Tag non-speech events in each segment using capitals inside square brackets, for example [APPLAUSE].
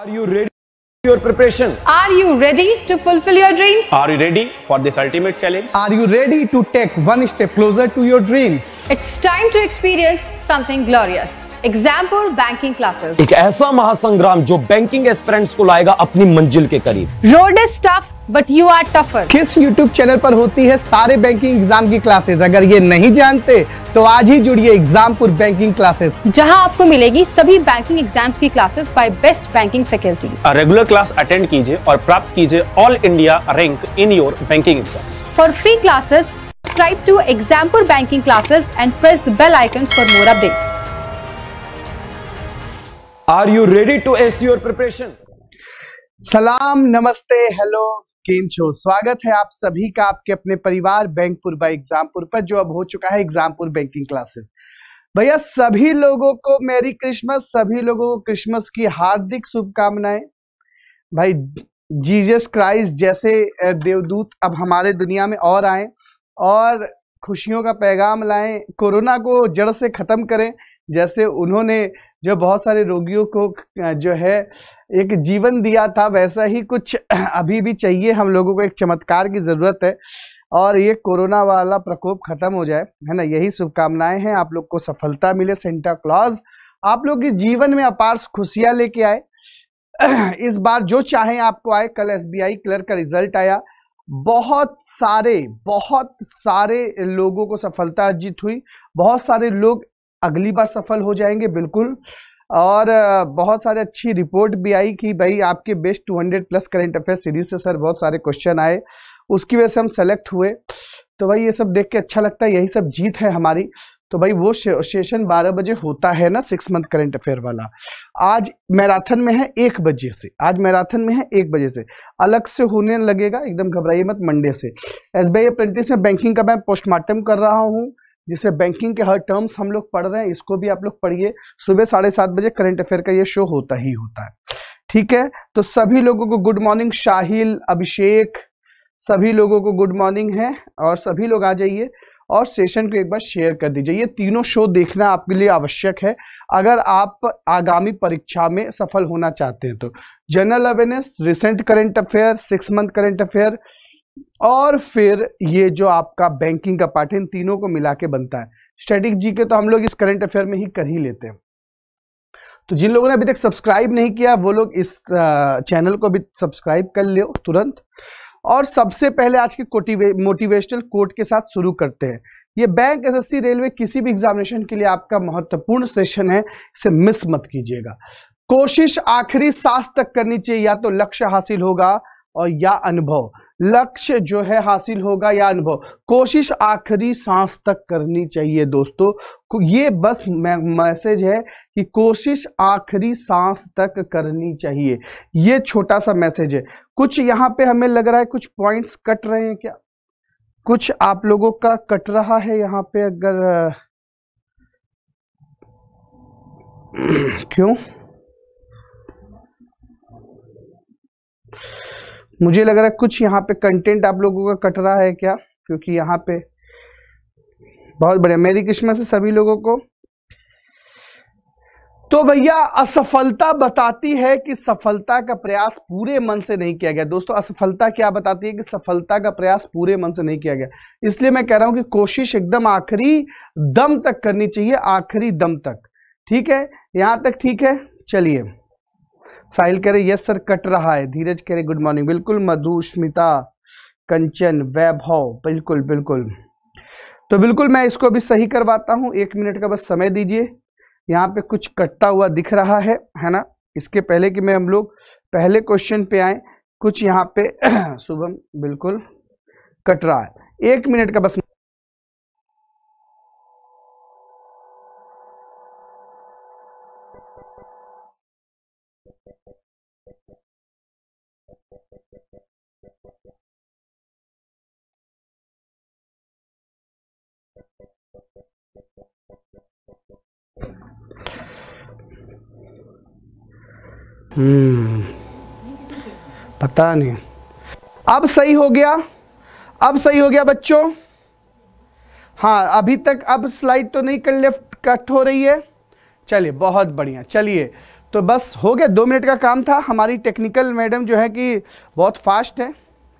Are you ready for your preparation? Are you ready to fulfill your dreams? Are you ready for this ultimate challenge? Are you ready to take one step closer to your dreams? It's time to experience something glorious. Example banking classes. एक ऐसा महासंग्राम जो banking aspirants को लाएगा अपनी मंजिल के करीब road is tough but you are tougher किस यूट्यूब चैनल पर होती है सारे बैंकिंग एग्जाम की क्लासेस अगर ये नहीं जानते तो आज ही जुड़िए एग्जामपुर बैंकिंग क्लासेस जहां आपको मिलेगी सभी बैंकिंग एग्जाम्स की classes by best banking faculty regular class attend कीजिए और प्राप्त कीजिए all India rank in your banking exam for free classes subscribe to Exampur banking classes and press the bell icon for more update are you ready to ace your preparation सलाम नमस्ते hello केम show स्वागत है आप सभी का आपके अपने परिवार बैंकपुर बाई एग्जामपुर पर जो अब हो चुका है एग्जामपुर बैंकिंग क्लासेस भैया सभी लोगों को मेरी क्रिसमस सभी लोगों को क्रिसमस की हार्दिक शुभकामनाएं भाई जीसस क्राइस्ट जैसे देवदूत अब हमारे दुनिया में और आए और खुशियों का पैगाम लाएं कोरोना को जड़ से खत्म करें जैसे उन्होंने जो बहुत सारे रोगियों को जो है एक जीवन दिया था वैसा ही कुछ [CLEARS THROAT] अभी भी चाहिए हम लोगों को एक चमत्कार की ज़रूरत है और ये कोरोना वाला प्रकोप खत्म हो जाए है ना यही शुभकामनाएं हैं आप लोग को सफलता मिले सेंटा क्लॉज आप लोग के जीवन में अपार खुशियाँ लेके आए [CLEARS THROAT] इस बार जो चाहे आपको आए कल आई क्लर्क का रिजल्ट आया बहुत सारे बहुत सारे लोगों को सफलता अर्जित हुई बहुत सारे लोग अगली बार सफल हो जाएंगे बिल्कुल और बहुत सारे अच्छी रिपोर्ट भी आई कि भाई आपके best hundred plus current affair series से सर बहुत सारे क्वेश्चन आए उसकी वजह से हम सेलेक्ट हुए तो भाई ये सब देख के अच्छा लगता है यही सब जीत है हमारी तो भाई वो सेशन बारह बजे होता है ना सिक्स मंथ करंट अफेयर वाला आज मैराथन में है एक बजे से आज मैराथन में है एक बजे से अलग से होने लगेगा एकदम घबराइए मत मंडे से एस बी आई अप्रेंटिस में बैंकिंग का मैं पोस्टमार्टम कर रहा हूँ जिसे बैंकिंग के हर टर्म्स हम लोग पढ़ रहे हैं इसको भी आप लोग पढ़िए सुबह साढ़े सात बजे करंट अफेयर का ये शो होता ही होता है ठीक है तो सभी लोगों को गुड मॉर्निंग शाहिल अभिषेक सभी लोगों को गुड मॉर्निंग है और सभी लोग आ जाइए और सेशन को एक बार शेयर कर दीजिए ये तीनों शो देखना आपके लिए आवश्यक है अगर आप आगामी परीक्षा में सफल होना चाहते हैं तो general awareness recent current affair six month current affair और फिर ये जो आपका बैंकिंग का पार्ट है इन तीनों को मिला के बनता है स्टैटिक जी के तो हम लोग इस करंट अफेयर में ही कर ही लेते हैं तो जिन लोगों ने अभी तक सब्सक्राइब नहीं किया वो लोग इस चैनल को भी सब्सक्राइब कर ले तुरंत और सबसे पहले आज के मोटिवेशनल कोट के साथ शुरू करते हैं ये बैंक एस रेलवे किसी भी एग्जामिनेशन के लिए आपका महत्वपूर्ण सेशन है इसे मिस मत कीजिएगा कोशिश आखिरी सांस तक करनी चाहिए या तो लक्ष्य हासिल होगा और या अनुभव लक्ष्य जो है हासिल होगा या अनुभव कोशिश आखिरी सांस तक करनी चाहिए दोस्तों ये बस मैसेज है कि कोशिश आखिरी सांस तक करनी चाहिए ये छोटा सा मैसेज है कुछ यहाँ पे हमें लग रहा है कुछ पॉइंट्स कट रहे हैं क्या कुछ आप लोगों का कट रहा है यहाँ पे अगर [CLEARS THROAT] क्यों मुझे लग रहा है कुछ यहाँ पे कंटेंट आप लोगों का कट रहा है क्या क्योंकि यहाँ पे बहुत बढ़िया मेरी किस्मत है सभी लोगों को तो भैया असफलता बताती है कि सफलता का प्रयास पूरे मन से नहीं किया गया दोस्तों असफलता क्या बताती है कि सफलता का प्रयास पूरे मन से नहीं किया गया इसलिए मैं कह रहा हूं कि कोशिश एकदम आखिरी दम तक करनी चाहिए आखिरी दम तक ठीक है यहां तक ठीक है चलिए साहिल कह रहे यस सर कट रहा है धीरज कह रहे गुड मॉर्निंग बिल्कुल मधुस्मिता कंचन वैभव बिल्कुल बिल्कुल तो बिल्कुल मैं इसको अभी सही करवाता हूँ एक मिनट का बस समय दीजिए यहाँ पे कुछ कटता हुआ दिख रहा है है ना इसके पहले कि मैं हम लोग पहले क्वेश्चन पे आए कुछ यहाँ पे [CLEARS THROAT] शुभम बिल्कुल कट रहा है एक मिनट का बस हम्म। पता नहीं अब सही हो गया अब सही हो गया बच्चों हाँ अभी तक अब स्लाइड तो नहीं कर लेफ्ट कट हो रही है चलिए बहुत बढ़िया चलिए तो बस हो गया दो मिनट का काम था हमारी टेक्निकल मैडम जो है कि बहुत फास्ट है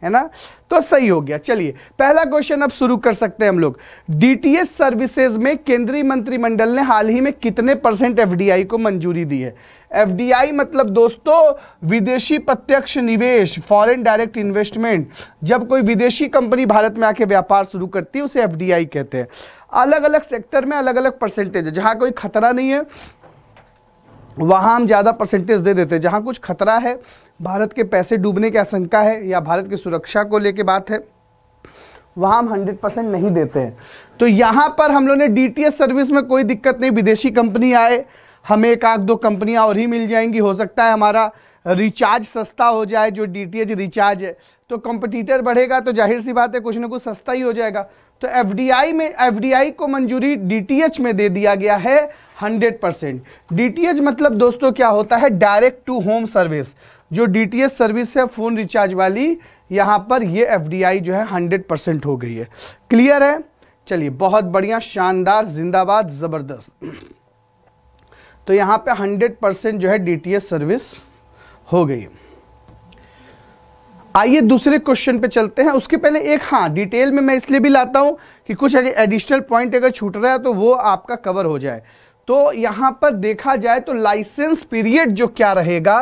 है ना तो सही हो गया चलिए पहला क्वेश्चन अब शुरू कर सकते हैं हम लोग डीटीएस सर्विसेज में केंद्रीय मंत्रिमंडल ने हाल ही में कितने परसेंट एफडीआई को मंजूरी दी है एफडीआई मतलब दोस्तों विदेशी प्रत्यक्ष निवेश फॉरेन डायरेक्ट इन्वेस्टमेंट जब कोई विदेशी कंपनी भारत में आके व्यापार शुरू करती है उसे एफडीआई कहते हैं अलग अलग सेक्टर में अलग अलग परसेंटेज है जहाँ कोई खतरा नहीं है वहाँ हम ज़्यादा परसेंटेज दे देते हैं जहाँ कुछ खतरा है भारत के पैसे डूबने की आशंका है या भारत की सुरक्षा को लेकर बात है वहाँ हम हंड्रेड परसेंट नहीं देते हैं तो यहाँ पर हम लोग ने डी सर्विस में कोई दिक्कत नहीं विदेशी कंपनी आए हमें एक आध दो कंपनियां और ही मिल जाएंगी हो सकता है हमारा रिचार्ज सस्ता हो जाए जो डीटीएच रिचार्ज है तो कंपटीटर बढ़ेगा तो जाहिर सी बात है कुछ ना कुछ सस्ता ही हो जाएगा तो एफडीआई में एफडीआई को मंजूरी डीटीएच में दे दिया गया है 100 परसेंट एच मतलब दोस्तों क्या होता है डायरेक्ट टू होम सर्विस जो एच सर्विस है फ़ोन रिचार्ज वाली यहाँ पर ये आई जो है हंड्रेड परसेंट हो गई है क्लियर है चलिए बहुत बढ़िया शानदार जिंदाबाद ज़बरदस्त तो यहाँ पे 100 परसेंट जो है डी सर्विस हो गई आइए दूसरे क्वेश्चन पे चलते हैं उसके पहले एक हाँ डिटेल में मैं इसलिए भी लाता हूँ कि कुछ एडिशनल पॉइंट अगर छूट रहा है तो वो आपका कवर हो जाए तो यहाँ पर देखा जाए तो लाइसेंस पीरियड जो क्या रहेगा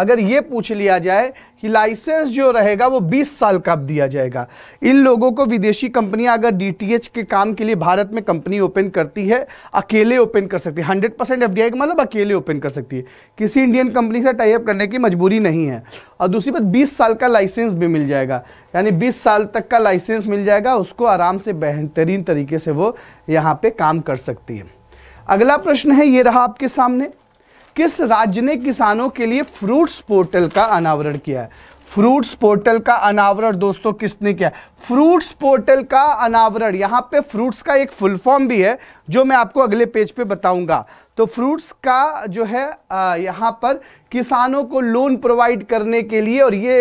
अगर ये पूछ लिया जाए कि लाइसेंस जो रहेगा वो 20 साल का दिया जाएगा इन लोगों को विदेशी कंपनियाँ अगर डीटीएच के काम के लिए भारत में कंपनी ओपन करती है अकेले ओपन कर सकती है हंड्रेड परसेंट एफ का मतलब अकेले ओपन कर सकती है किसी इंडियन कंपनी से टाइप करने की मजबूरी नहीं है और दूसरी बात बीस साल का लाइसेंस भी मिल जाएगा यानी बीस साल तक का लाइसेंस मिल जाएगा उसको आराम से बेहतरीन तरीके से वो यहाँ पर काम कर सकती है अगला प्रश्न है ये रहा आपके सामने किस राज्य ने किसानों के लिए फ्रूट्स पोर्टल का अनावरण किया है फ्रूट्स पोर्टल का अनावरण दोस्तों किसने किया फ्रूट्स पोर्टल का अनावरण यहाँ पे फ्रूट्स का एक फुल फॉर्म भी है जो मैं आपको अगले पेज पे बताऊंगा तो फ्रूट्स का जो है यहाँ पर किसानों को लोन प्रोवाइड करने के लिए और ये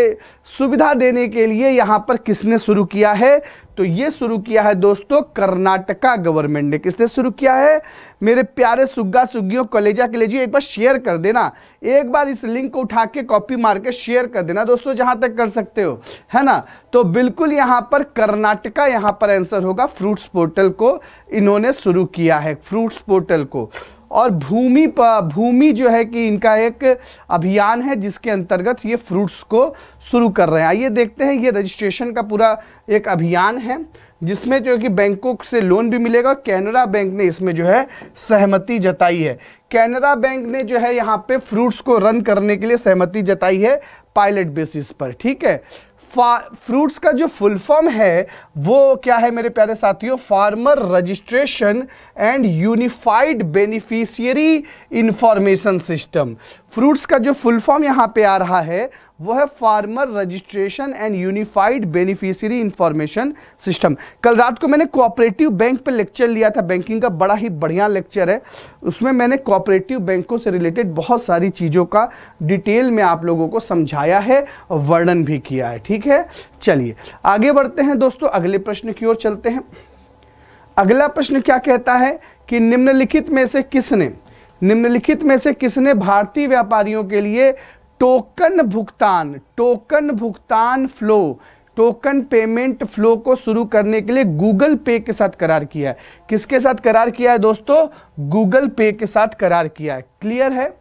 सुविधा देने के लिए यहाँ पर किसने शुरू किया है तो ये शुरू किया है दोस्तों कर्नाटका गवर्नमेंट ने किसने शुरू किया है मेरे प्यारे सुग्गा सुग्गियों कलेजा कलेजियो एक बार शेयर कर देना एक बार इस लिंक को उठा के कॉपी मार के शेयर कर देना दोस्तों जहाँ तक कर सकते हो है ना तो बिल्कुल यहाँ पर कर्नाटका यहाँ पर आंसर होगा फ्रूट्स पोर्टल को इन्होंने शुरू किया किया है फ्रूट्स पोर्टल को और भूमि पर भूमि जो है कि इनका एक अभियान है जिसके अंतर्गत ये फ्रूट्स को शुरू कर रहे हैं आइए देखते हैं ये रजिस्ट्रेशन का पूरा एक अभियान है जिसमें जो कि बैंकों से लोन भी मिलेगा और कैनरा बैंक ने इसमें जो है सहमति जताई है कैनरा बैंक ने जो है यहाँ पे फ्रूट्स को रन करने के लिए सहमति जताई है पायलट बेसिस पर ठीक है फ्रूट्स का जो फुल फॉर्म है वो क्या है मेरे प्यारे साथियों farmer registration and unified beneficiary information system fruits का जो फुल फॉर्म यहाँ पे आ रहा है वो है farmer registration and unified beneficiary information system कल रात को मैंने कोऑपरेटिव बैंक पे लेक्चर लिया था बैंकिंग का बड़ा ही बढ़िया लेक्चर है उसमें मैंने कोऑपरेटिव बैंकों से रिलेटेड बहुत सारी चीज़ों का डिटेल में आप लोगों को समझाया है और वर्णन भी किया है ठीक है चलिए आगे बढ़ते हैं दोस्तों अगले प्रश्न की ओर चलते हैं अगला प्रश्न क्या कहता है कि निम्नलिखित में से किसने निम्नलिखित में से किसने भारतीय व्यापारियों के लिए टोकन भुगतान टोकन भुगतान फ्लो टोकन पेमेंट फ्लो को शुरू करने के लिए गूगल पे के साथ करार किया है किसके साथ करार किया है दोस्तों गूगल पे के साथ करार किया है क्लियर है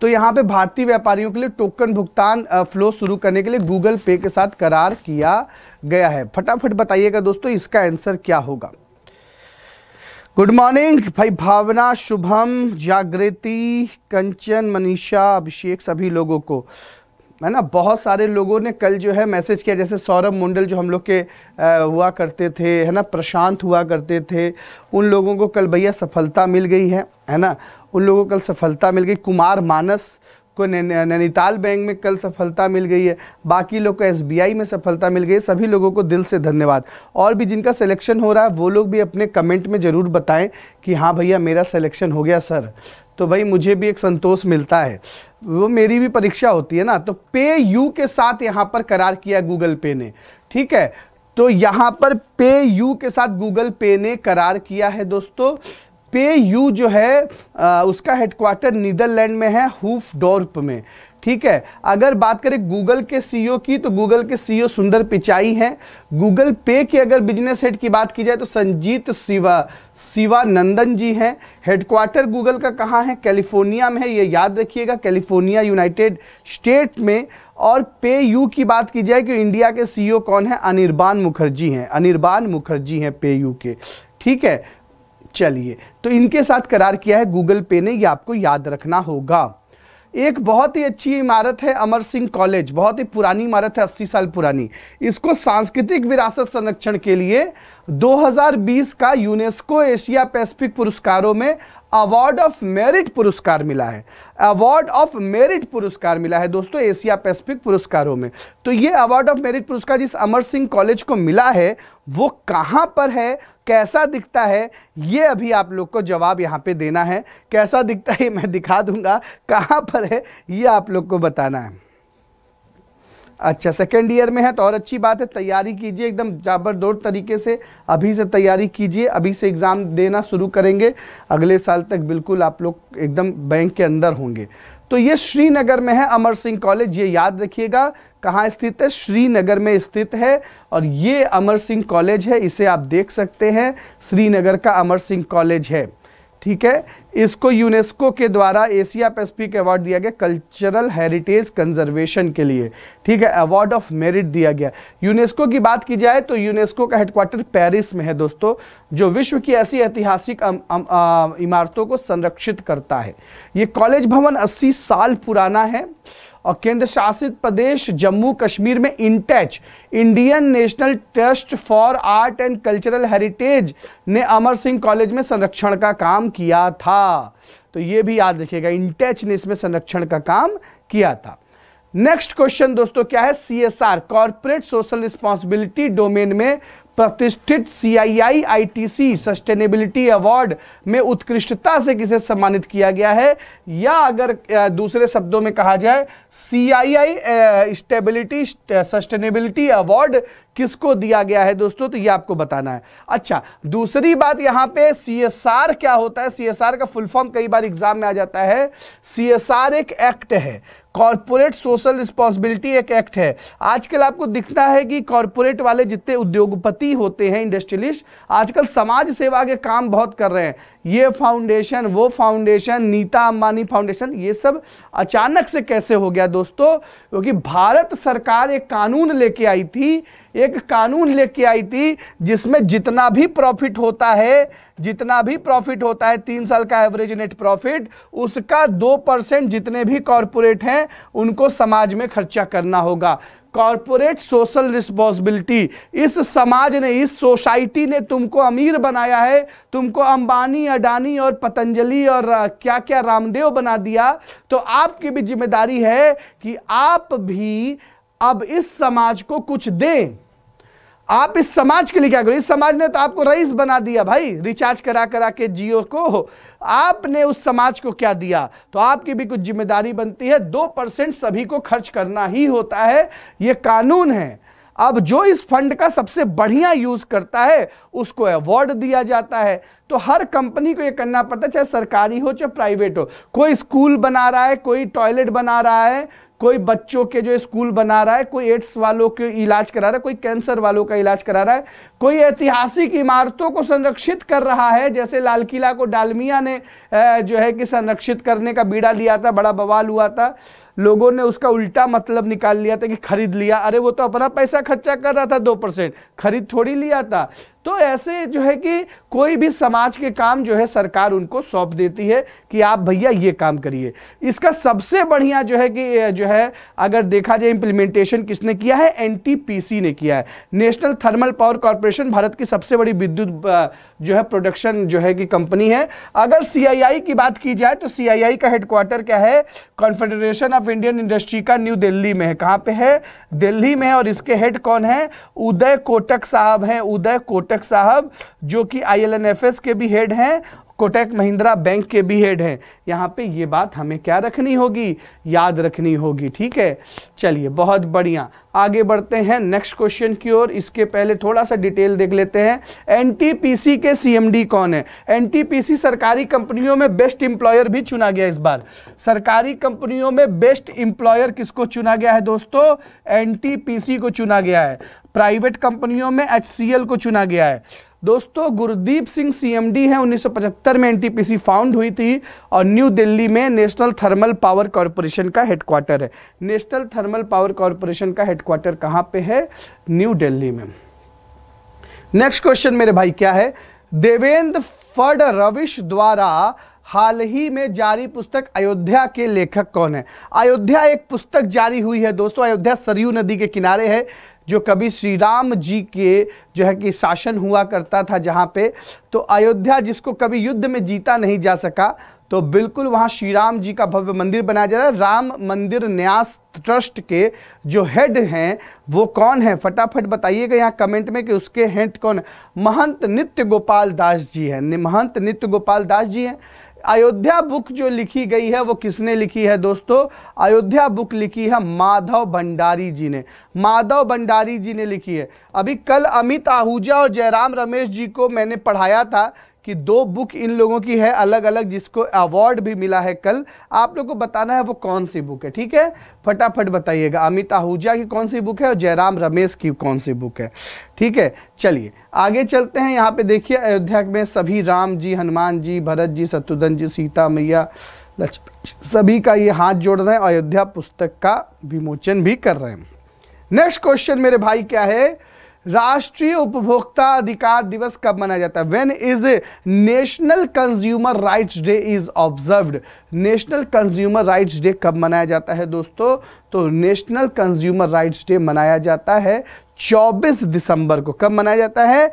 तो यहां पे भारतीय व्यापारियों के लिए टोकन भुगतान फ्लो शुरू करने के लिए गूगल पे के साथ करार किया गया है फटाफट बताइएगा दोस्तों इसका आंसर क्या होगा गुड मॉर्निंग भाई भावना शुभम जागृति कंचन मनीषा अभिषेक सभी लोगों को है ना बहुत सारे लोगों ने कल जो है मैसेज किया जैसे सौरभ मुंडल जो हम लोग के आ, हुआ करते थे है ना प्रशांत हुआ करते थे उन लोगों को कल भैया सफलता मिल गई है है ना उन लोगों को कल सफलता मिल गई कुमार मानस को नैनीताल बैंक में कल सफलता मिल गई है बाकी लोग को एसबीआई में सफलता मिल गई है सभी लोगों को दिल से धन्यवाद और भी जिनका सिलेक्शन हो रहा है वो लोग भी अपने कमेंट में ज़रूर बताएं कि हाँ भैया मेरा सिलेक्शन हो गया सर तो भाई मुझे भी एक संतोष मिलता है वो मेरी भी परीक्षा होती है ना तो पे यू के साथ यहाँ पर करार किया गूगल पे ने ठीक है तो यहाँ पर पे यू के साथ गूगल पे ने करार किया है दोस्तों पे यू जो है आ, उसका हेडक्वार्टर नीदरलैंड में है हुफ डॉर्प में ठीक है अगर बात करें गूगल के सीईओ e की तो गूगल के सीईओ e सुंदर पिचाई हैं गूगल पे के अगर बिजनेस हेड की बात की जाए तो संजीत शिवा शिवा नंदन जी हैं हेडक्वार्टर गूगल का कहाँ है कैलिफोर्निया में है ये याद रखिएगा कैलिफोर्निया यूनाइटेड स्टेट में और पे यू की बात की जाए कि इंडिया के सी e कौन है अनिर्बान मुखर्जी हैं अनिर्बान मुखर्जी हैं पे यू के ठीक है चलिए तो इनके साथ करार किया है गूगल पे ने ये आपको याद रखना होगा एक बहुत ही अच्छी इमारत है अमर सिंह कॉलेज बहुत ही पुरानी इमारत है 80 साल पुरानी इसको सांस्कृतिक विरासत संरक्षण के लिए 2020 का यूनेस्को एशिया पैसिफिक पुरस्कारों में अवार्ड ऑफ मेरिट पुरस्कार मिला है अवार्ड ऑफ मेरिट पुरस्कार मिला है दोस्तों एशिया पैसिफिक पुरस्कारों में तो ये अवार्ड ऑफ मेरिट पुरस्कार जिस अमर सिंह कॉलेज को मिला है वो कहाँ पर है कैसा दिखता है ये अभी आप लोग को जवाब यहाँ पे देना है कैसा दिखता है मैं दिखा दूंगा कहाँ पर है ये आप लोग को बताना है अच्छा सेकेंड ईयर में है तो और अच्छी बात है तैयारी कीजिए एकदम जबरदोस्त तरीके से अभी से तैयारी कीजिए अभी से एग्ज़ाम देना शुरू करेंगे अगले साल तक बिल्कुल आप लोग एकदम बैंक के अंदर होंगे तो ये श्रीनगर में है अमर सिंह कॉलेज ये याद रखिएगा कहाँ स्थित है श्रीनगर में स्थित है और ये अमर सिंह कॉलेज है इसे आप देख सकते हैं श्रीनगर का अमर सिंह कॉलेज है ठीक है इसको यूनेस्को के द्वारा एशिया पैसिफिक अवार्ड दिया गया कल्चरल हेरिटेज कंजर्वेशन के लिए ठीक है अवार्ड ऑफ मेरिट दिया गया यूनेस्को की बात की जाए तो यूनेस्को का हेडक्वार्टर पेरिस में है दोस्तों जो विश्व की ऐसी ऐतिहासिक इमारतों को संरक्षित करता है ये कॉलेज भवन अस्सी साल पुराना है और केंद्र शासित प्रदेश जम्मू कश्मीर में INTACH Indian National Trust for Art and Cultural Heritage ने अमर सिंह कॉलेज में संरक्षण का काम किया था तो ये भी याद रखिएगा इंटैच ने इसमें संरक्षण का काम किया था नेक्स्ट क्वेश्चन दोस्तों क्या है CSR corporate corporate social responsibility domain में प्रतिष्ठित सीआईआई आईटीसी सस्टेनेबिलिटी अवार्ड में उत्कृष्टता से किसे सम्मानित किया गया है या अगर दूसरे शब्दों में कहा जाए सीआईआई स्टेबिलिटी सस्टेनेबिलिटी अवार्ड किसको दिया गया है दोस्तों तो ये आपको बताना है अच्छा दूसरी बात यहाँ पे सीएसआर क्या होता है सीएसआर का फुल फॉर्म कई बार एग्जाम में आ जाता है सीएसआर एक एक्ट है कॉरपोरेट सोशल रिस्पॉन्सिबिलिटी एक एक्ट है आजकल आपको दिखता है कि कॉरपोरेट वाले जितने उद्योगपति होते हैं इंडस्ट्रियलिस्ट आजकल समाज सेवा के काम बहुत कर रहे हैं ये फाउंडेशन वो फाउंडेशन नीता अंबानी फाउंडेशन ये सब अचानक से कैसे हो गया दोस्तों क्योंकि भारत सरकार एक कानून लेके आई थी एक कानून लेके आई थी जिसमें जितना भी प्रॉफिट होता है जितना भी प्रॉफिट होता है तीन साल का एवरेज नेट प्रॉफिट उसका दो परसेंट जितने भी कॉरपोरेट हैं उनको समाज में खर्चा करना होगा कॉरपोरेट सोशल रिस्पॉन्सिबिलिटी इस समाज ने इस सोसाइटी ने तुमको अमीर बनाया है तुमको अंबानी अडानी और पतंजलि और क्या क्या रामदेव बना दिया तो आपकी भी जिम्मेदारी है कि आप भी अब इस समाज को कुछ दें आप इस समाज के लिए क्या करो इस समाज ने तो आपको रईस बना दिया भाई रिचार्ज करा करा के जियो को आपने उस समाज को क्या दिया तो आपकी भी कुछ जिम्मेदारी बनती है दो परसेंट सभी को खर्च करना ही होता है ये कानून है अब जो इस फंड का सबसे बढ़िया यूज करता है उसको अवार्ड दिया जाता है तो हर कंपनी को ये करना पड़ता है चाहे सरकारी हो चाहे प्राइवेट हो कोई स्कूल बना रहा है कोई टॉयलेट बना रहा है कोई बच्चों के जो स्कूल बना रहा है कोई एड्स वालों के इलाज करा रहा है कोई कैंसर वालों का इलाज करा रहा है कोई ऐतिहासिक इमारतों को संरक्षित कर रहा है जैसे लाल किला को डालमिया ने जो है कि संरक्षित करने का बीड़ा लिया था बड़ा बवाल हुआ था लोगों ने उसका उल्टा मतलब निकाल लिया था कि खरीद लिया अरे वो तो अपना पैसा खर्चा कर रहा था दो परसेंट खरीद थोड़ी लिया था तो ऐसे जो है कि कोई भी समाज के काम जो है सरकार उनको सौंप देती है कि आप भैया ये काम करिए इसका सबसे बढ़िया जो है कि जो है अगर देखा जाए इम्प्लीमेंटेशन किसने किया है एनटीपीसी ने किया है national thermal power corporation Bharat की सबसे बड़ी विद्युत जो है प्रोडक्शन जो है कि कंपनी है अगर सी की बात की जाए तो सी का हेडक्वार्टर क्या है कॉन्फेडरेशन ऑफ इंडियन इंडस्ट्री का न्यू दिल्ली में है कहाँ पर है दिल्ली में है और इसके हेड कौन है उदय कोटक साहब हैं उदय कोटक साहब जो कि आई के भी हेड हैं कोटेक महिंद्रा बैंक के भी हेड हैं यहाँ पे ये बात हमें क्या रखनी होगी याद रखनी होगी ठीक है चलिए बहुत बढ़िया आगे बढ़ते हैं नेक्स्ट क्वेश्चन की ओर इसके पहले थोड़ा सा डिटेल देख लेते हैं एनटीपीसी के सीएमडी कौन है एनटीपीसी सरकारी कंपनियों में बेस्ट इंप्लॉयर भी चुना गया इस बार सरकारी कंपनियों में बेस्ट इंप्लॉयर किसको चुना गया है दोस्तों एनटीपीसी को चुना गया है प्राइवेट कंपनियों में एचसीएल को चुना गया है दोस्तों गुरदीप सिंह सीएमडी हैं 1975 में एनटीपीसी फाउंड हुई थी और न्यू दिल्ली में नेशनल थर्मल पावर कॉरपोरेशन का हेडक्वार्टर है नेशनल थर्मल पावर कॉरपोरेशन का हेडक्वार्टर कहां पे है न्यू दिल्ली में नेक्स्ट क्वेश्चन मेरे भाई क्या है देवेंद्र फड रविश द्वारा हाल ही में जारी पुस्तक अयोध्या के लेखक कौन है अयोध्या एक पुस्तक जारी हुई है दोस्तों अयोध्या सरयू नदी के किनारे है जो कभी श्री राम जी के जो है कि शासन हुआ करता था जहाँ पे तो अयोध्या जिसको कभी युद्ध में जीता नहीं जा सका तो बिल्कुल वहाँ श्री राम जी का भव्य मंदिर बनाया जा रहा है राम मंदिर न्यास ट्रस्ट के जो हेड हैं वो कौन है फटाफट बताइएगा यहाँ कमेंट में कि उसके हेड कौन है महंत नित्य गोपाल दास जी हैं महंत नित्य गोपाल दास जी हैं अयोध्या बुक जो लिखी गई है वो किसने लिखी है दोस्तों अयोध्या बुक लिखी है माधव भंडारी जी ने माधव भंडारी जी ने लिखी है अभी कल अमित आहूजा और जयराम रमेश जी को मैंने पढ़ाया था कि दो बुक इन लोगों की है अलग अलग जिसको अवार्ड भी मिला है कल आप लोग को बताना है वो कौन सी बुक है ठीक है फटाफट बताइएगा अमित आहूजा की कौन सी बुक है और जयराम रमेश की कौन सी बुक है ठीक है चलिए आगे चलते हैं यहाँ पे देखिए अयोध्या में सभी राम जी हनुमान जी भरत जी शत्रुधन जी सीता मैया सभी का ये हाथ जोड़ रहे हैं अयोध्या पुस्तक का विमोचन भी कर रहे हैं नेक्स्ट क्वेश्चन मेरे भाई क्या है राष्ट्रीय उपभोक्ता अधिकार दिवस कब मनाया जाता है when is national consumer rights day is observed national consumer rights day कब मनाया जाता है दोस्तों तो नेशनल कंज्यूमर राइट्स डे मनाया जाता है 24 दिसंबर को कब मनाया जाता है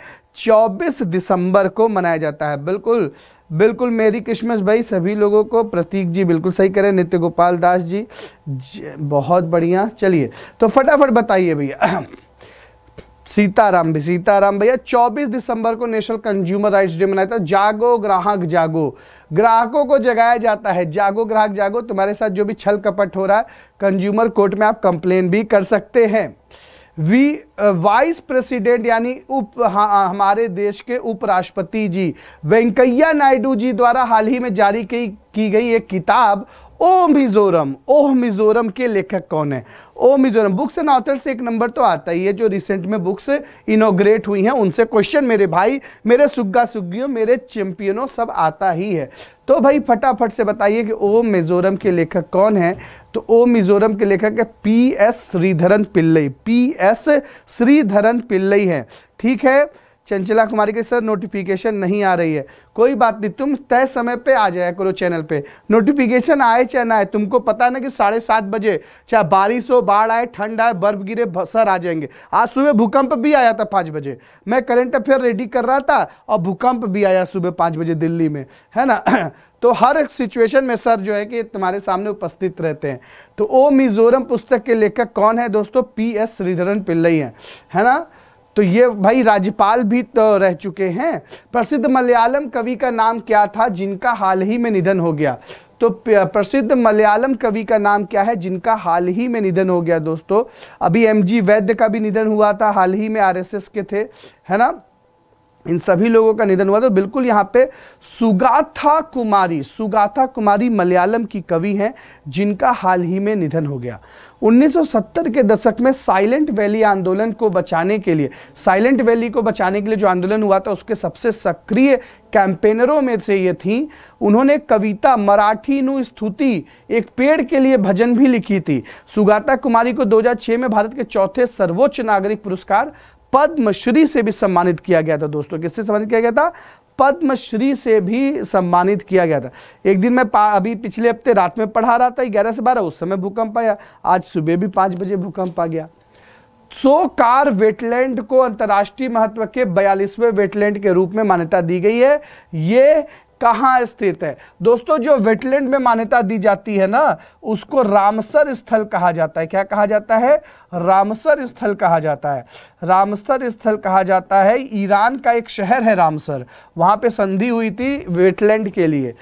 24 दिसंबर को मनाया जाता है बिल्कुल बिल्कुल मेरी क्रिसमस भाई सभी लोगों को प्रतीक जी बिल्कुल सही करें नित्य गोपाल दास जी, जी बहुत बढ़िया चलिए तो फटाफट बताइए भैया सीताराम भी सीताराम भैया 24 दिसंबर को नेशनल कंज्यूमर राइट्स डे मनाया था जागो ग्राहक जागो ग्राहकों को जगाया जाता है जागो ग्राहक जागो तुम्हारे साथ जो भी छल कपट हो रहा है कंज्यूमर कोर्ट में आप कंप्लेन भी कर सकते हैं वी वाइस प्रेसिडेंट यानी उप हाँ, हाँ, हमारे देश के उपराष्ट्रपति जी वेंकैया नायडू जी द्वारा हाल ही में जारी की, की गई एक किताब ओ मिजोरम ओ मिजोरम के लेखक कौन है O Mizoram books and author से एक नंबर तो आता ही है जो रिसेंट में बुक्स इनोग्रेट हुई हैं उनसे क्वेश्चन मेरे भाई मेरे सुग्गा सुग्गियों मेरे चैंपियनों सब आता ही है तो भाई फटाफट से बताइए कि ओ मिजोरम के लेखक कौन है तो ओ मिजोरम के लेखक है P S Sreedharan Pillai P S Sreedharan Pillai है ठीक है चंचला कुमारी के सर नोटिफिकेशन नहीं आ रही है कोई बात नहीं तुम तय समय पे आ जाया करो चैनल पे नोटिफिकेशन आए चाहे ना आए तुमको पता ना कि साढ़े सात बजे चाहे बारिश हो बाढ़ आए ठंड आए बर्फ गिरे सर आ जाएंगे आज सुबह भूकंप भी आया था पाँच बजे मैं करंट अफेयर रेडी कर रहा था और भूकंप भी आया सुबह पाँच बजे दिल्ली में है ना [CLEARS THROAT] तो हर एक सिचुएशन में सर जो है कि तुम्हारे सामने उपस्थित रहते हैं तो ओ मिजोरम पुस्तक के लेखक कौन है दोस्तों पी एस श्रीधरन पिल्लई हैं है ना तो ये भाई राज्यपाल भी तो रह चुके हैं प्रसिद्ध मलयालम कवि का नाम क्या था जिनका हाल ही में निधन हो गया तो प्रसिद्ध मलयालम कवि का नाम क्या है जिनका हाल ही में निधन हो गया दोस्तों अभी एम जी वैद्य का भी निधन हुआ था हाल ही में आरएसएस के थे है ना इन सभी लोगों का निधन हुआ तो बिल्कुल यहाँ पे सुगाथा कुमारी सुगाथा कुमारी मलयालम की कवि हैं जिनका हाल ही में निधन हो गया 1970 के दशक में साइलेंट वैली आंदोलन को बचाने के लिए साइलेंट वैली को बचाने के लिए जो आंदोलन हुआ था उसके सबसे सक्रिय कैंपेनरों में से ये थी उन्होंने कविता मराठी नु स्तुति एक पेड़ के लिए भजन भी लिखी थी सुगाता कुमारी को 2006 में भारत के चौथे सर्वोच्च नागरिक पुरस्कार पद्मश्री से भी सम्मानित किया गया था दोस्तों किससे सम्मानित किया गया था पद्मश्री से भी सम्मानित किया गया था एक दिन मैं अभी पिछले हफ्ते रात में पढ़ा रहा था ग्यारह से बारह उस समय भूकंप आया आज सुबह भी पाँच बजे भूकंप आ गया सो कार वेटलैंड को अंतर्राष्ट्रीय महत्व के बयालीसवें वेटलैंड के रूप में मान्यता दी गई है ये कहाँ स्थित है दोस्तों जो वेटलैंड में मान्यता दी जाती है ना उसको रामसर स्थल कहा जाता है क्या कहा जाता है रामसर स्थल कहा जाता है रामसर स्थल कहा जाता है ईरान का एक शहर है रामसर वहाँ पे संधि हुई थी वेटलैंड के लिए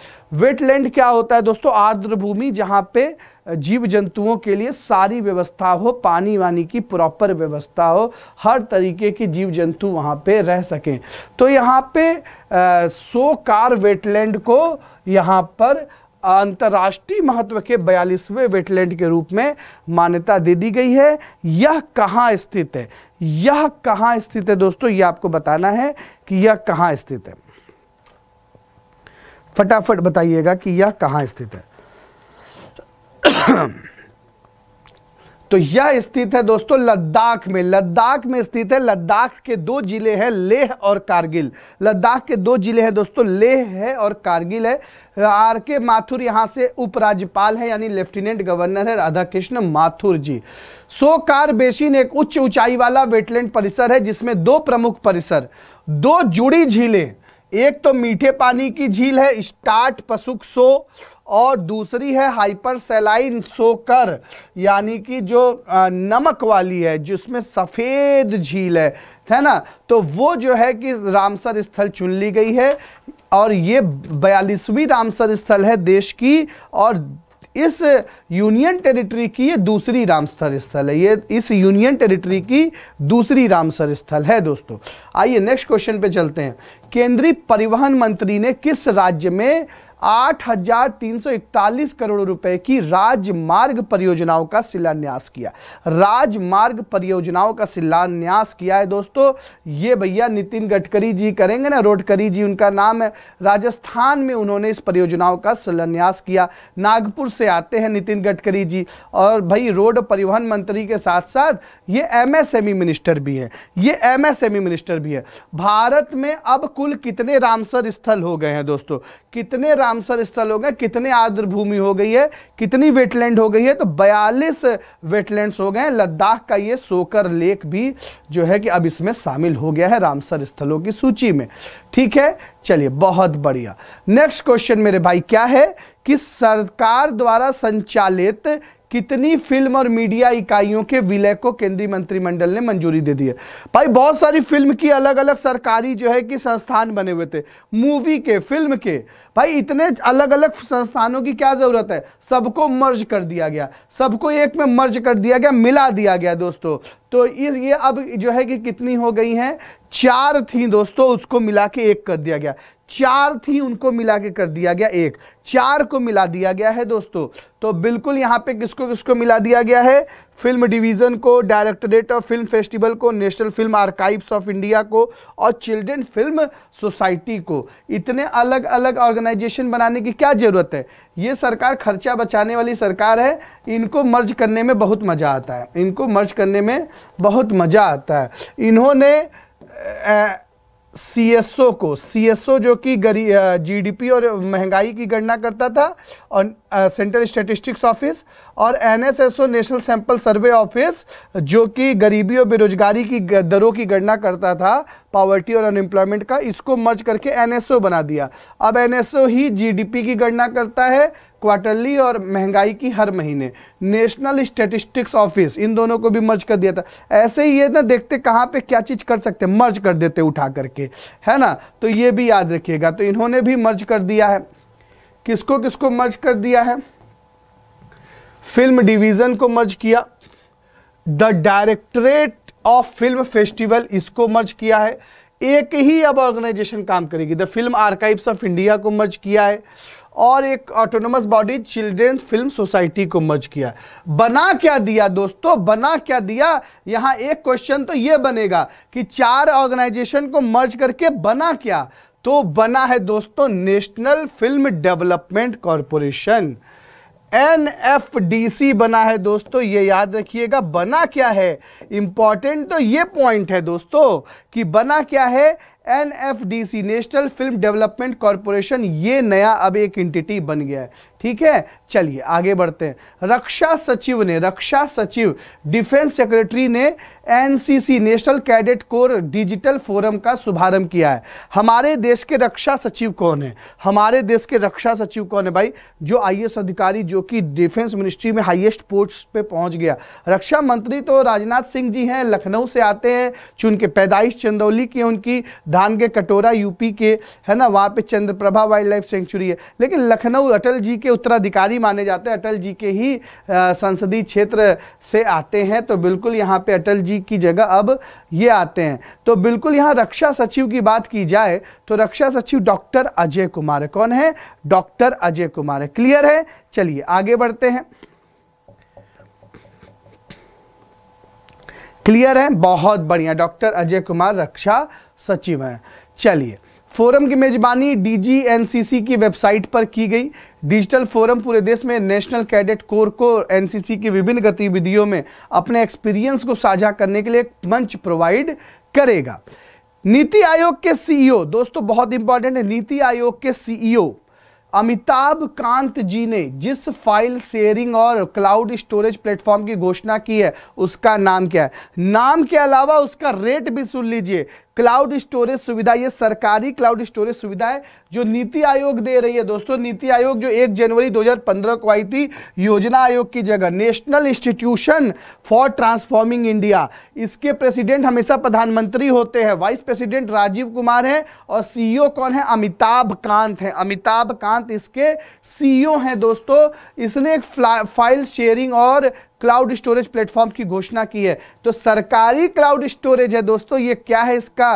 वेटलैंड क्या होता है दोस्तों आर्द्र भूमि जहाँ पे जीव जंतुओं के लिए सारी व्यवस्था हो पानी वानी की प्रॉपर व्यवस्था हो हर तरीके के जीव जंतु वहाँ पे रह सकें तो यहाँ पे सो कार वेटलैंड को यहाँ पर अंतर्राष्ट्रीय महत्व के बयालीसवें वेटलैंड के रूप में मान्यता दे दी गई है यह कहाँ स्थित है यह कहाँ स्थित है दोस्तों ये आपको बताना है कि यह कहाँ स्थित है फटाफट बताइएगा कि यह कहाँ स्थित है [COUGHS] तो यह स्थित है दोस्तों लद्दाख में लद्दाख में स्थित है लद्दाख के दो जिले हैं लेह और कारगिल लद्दाख के दो जिले हैं दोस्तों लेह है और कारगिल है आर के माथुर यहां से उपराज्यपाल है यानी लेफ्टिनेंट गवर्नर है राधा कृष्ण माथुर जी सो कार बेसिन एक उच्च ऊंचाई वाला वेटलैंड परिसर है जिसमें दो प्रमुख परिसर दो जुड़ी झीलें एक तो मीठे पानी की झील है स्टार्ट पशु सो और दूसरी है हाइपरसेलाइन सोकर यानी कि जो नमक वाली है जिसमें सफ़ेद झील है है ना तो वो जो है कि रामसर स्थल चुन ली गई है और ये बयालीसवीं रामसर स्थल है देश की और इस यूनियन टेरिटरी की ये दूसरी रामसर स्थल है ये इस यूनियन टेरिटरी की दूसरी रामसर स्थल है दोस्तों आइए नेक्स्ट क्वेश्चन पे चलते हैं केंद्रीय परिवहन मंत्री ने किस राज्य में 8,341 करोड़ रुपए की राजमार्ग परियोजनाओं का शिलान्यास किया राजमार्ग परियोजनाओं का शिलान्यास किया है दोस्तों ये भैया नितिन गडकरी जी करेंगे ना रोडकरी जी उनका नाम है राजस्थान में उन्होंने इस परियोजनाओं का शिलान्यास किया नागपुर से आते हैं नितिन गडकरी जी और भाई रोड परिवहन मंत्री के साथ साथ ये एम मिनिस्टर भी है ये एम मिनिस्टर भी है भारत में अब कुल कितने रामसर स्थल हो गए हैं दोस्तों कितने रामसर स्थल हो गए कितने आर्द्र भूमि हो गई है कितनी वेटलैंड हो गई है तो 42 वेटलैंड्स हो गए लद्दाख का ये सोकर लेक भी जो है कि अब इसमें शामिल हो गया है रामसर स्थलों की सूची में ठीक है चलिए बहुत बढ़िया नेक्स्ट क्वेश्चन मेरे भाई क्या है कि सरकार द्वारा संचालित कितनी फिल्म और मीडिया इकाइयों के विलय को केंद्रीय मंत्रिमंडल ने मंजूरी दे दी है भाई बहुत सारी फिल्म की अलग अलग सरकारी जो है कि संस्थान बने हुए थे मूवी के फिल्म के भाई इतने अलग अलग संस्थानों की क्या ज़रूरत है सबको मर्ज कर दिया गया सबको एक में मर्ज कर दिया गया मिला दिया गया दोस्तों तो इस ये अब जो है कि कितनी हो गई हैं चार थी दोस्तों उसको मिला के एक कर दिया गया चार थी उनको मिला के कर दिया गया एक चार को मिला दिया गया है दोस्तों तो बिल्कुल यहाँ पे किसको किसको मिला दिया गया है फिल्म डिवीज़न को डायरेक्टरेट ऑफ फिल्म फेस्टिवल को national film archives of India को और चिल्ड्रन फिल्म सोसाइटी को इतने अलग अलग ऑर्गेनाइजेशन बनाने की क्या ज़रूरत है ये सरकार खर्चा बचाने वाली सरकार है इनको मर्ज करने में बहुत मज़ा आता है इनको मर्ज करने में बहुत मज़ा आता है इन्होंने ओ को ओ जो कि जीडीपी और महंगाई की गणना करता था और सेंट्रल स्टेटिस्टिक्स ऑफिस और NSSO national sample survey office जो कि गरीबी और बेरोजगारी की दरों की गणना करता था पावर्टी और अनएम्प्लॉयमेंट का इसको मर्ज करके एनएसओ बना दिया अब एनएसओ ही जीडीपी की गणना करता है क्वार्टरली और महंगाई की हर महीने नेशनल स्टेटिस्टिक्स ऑफिस इन दोनों को भी मर्ज कर दिया था ऐसे ही ये ना देखते कहाँ पे क्या चीज़ कर सकते हैं मर्ज कर देते उठा करके है ना तो ये भी याद रखिएगा तो इन्होंने भी मर्ज कर दिया है किसको किसको मर्ज कर दिया है फिल्म डिवीज़न को मर्ज किया the directorate of film festival इसको मर्ज किया है एक ही अब ऑर्गेनाइजेशन काम करेगी the film archives of India को मर्ज किया है और एक autonomous body children film society को मर्ज किया बना क्या दिया दोस्तों बना क्या दिया यहाँ एक क्वेश्चन तो यह बनेगा कि चार ऑर्गेनाइजेशन को मर्ज करके बना क्या तो बना है दोस्तों नेशनल फिल्म डेवलपमेंट कॉरपोरेशन सी बना है दोस्तों ये याद रखिएगा बना क्या है इंपॉर्टेंट तो ये पॉइंट है दोस्तों कि बना क्या है N national film development corporation ये नया अब एक इंटिटी बन गया है ठीक है चलिए आगे बढ़ते हैं रक्षा सचिव ने रक्षा सचिव डिफेंस सेक्रेटरी ने NCC national cadet corps digital forum का शुभारंभ किया है हमारे देश के रक्षा सचिव कौन है हमारे देश के रक्षा सचिव कौन है भाई जो आईएएस अधिकारी जो कि डिफेंस मिनिस्ट्री में हाईएस्ट पोस्ट पे पहुंच गया रक्षा मंत्री तो राजनाथ सिंह जी हैं लखनऊ से आते हैं चूंकि पैदाइश चंदौली की उनकी धान के कटोरा यूपी के है ना वहाँ पे चंद्रप्रभा वाइल्ड लाइफ सेंचुरी है लेकिन लखनऊ अटल जी के उत्तराधिकारी माने जाते हैं अटल जी के ही संसदीय क्षेत्र से आते हैं तो बिल्कुल यहाँ पे अटल जी की जगह अब ये आते हैं तो बिल्कुल यहाँ रक्षा सचिव की बात की जाए तो रक्षा सचिव डॉक्टर अजय कुमार कौन है डॉक्टर अजय कुमार क्लियर है चलिए आगे बढ़ते हैं क्लियर है बहुत बढ़िया डॉक्टर अजय कुमार रक्षा सचिव हैं चलिए फोरम की मेजबानी डीजीएनसीसी की वेबसाइट पर की गई डिजिटल फोरम पूरे देश में नेशनल कैडेट कोर को एनसीसी की विभिन्न गतिविधियों में अपने एक्सपीरियंस को साझा करने के लिए मंच प्रोवाइड करेगा नीति आयोग के सीईओ e दोस्तों बहुत इंपॉर्टेंट है नीति आयोग के सीईओ e अमिताभ कांत जी ने जिस फाइल शेयरिंग और क्लाउड स्टोरेज प्लेटफॉर्म की घोषणा की है उसका नाम क्या है नाम के अलावा उसका रेट भी सुन लीजिए क्लाउड स्टोरेज सुविधा ये सरकारी क्लाउड स्टोरेज सुविधा है जो नीति आयोग दे रही है दोस्तों नीति आयोग जो 1 जनवरी 2015 को आई थी योजना आयोग की जगह national institution for transforming India इसके प्रेसिडेंट हमेशा प्रधानमंत्री होते हैं वाइस प्रेसिडेंट राजीव कुमार हैं और सीईओ e कौन है अमिताभ कांत हैं अमिताभ कांत इसके सीईओ e हैं दोस्तों इसने एक फाइल शेयरिंग और क्लाउड स्टोरेज प्लेटफॉर्म की घोषणा की है तो सरकारी क्लाउड स्टोरेज है दोस्तों ये क्या है इसका